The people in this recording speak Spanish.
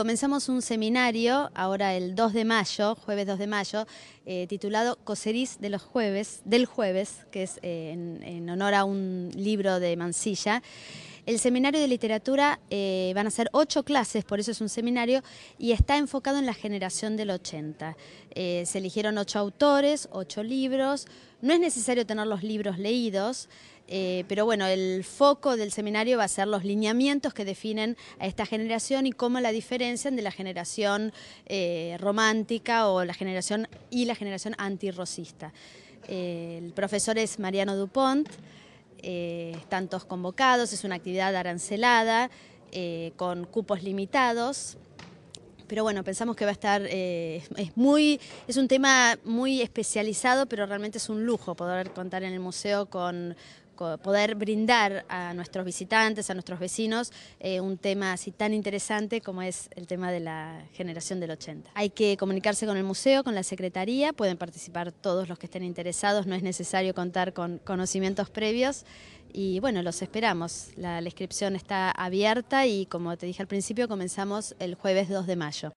comenzamos un seminario ahora el 2 de mayo, jueves 2 de mayo, eh, titulado Coserís de los jueves, del jueves, que es eh, en, en, honor a un libro de Mansilla. El seminario de literatura eh, van a ser ocho clases, por eso es un seminario, y está enfocado en la generación del 80. Eh, se eligieron ocho autores, ocho libros. No es necesario tener los libros leídos, eh, pero bueno, el foco del seminario va a ser los lineamientos que definen a esta generación y cómo la diferencian de la generación romántica o la generación y la generación antirrosista. el profesor es Mariano Dupont. Eh, tantos convocados, es una actividad arancelada, eh, con cupos limitados. Pero bueno, pensamos que va a estar, eh, es, muy, es un tema muy especializado, pero realmente es un lujo poder contar en el museo con, poder brindar a nuestros visitantes, a nuestros vecinos, eh, un tema así tan interesante como es el tema de la generación del 80. Hay que comunicarse con el museo, con la secretaría, pueden participar todos los que estén interesados, no es necesario contar con conocimientos previos y bueno, los esperamos. la inscripción está abierta y como te dije al principio, comenzamos el jueves 2 de mayo.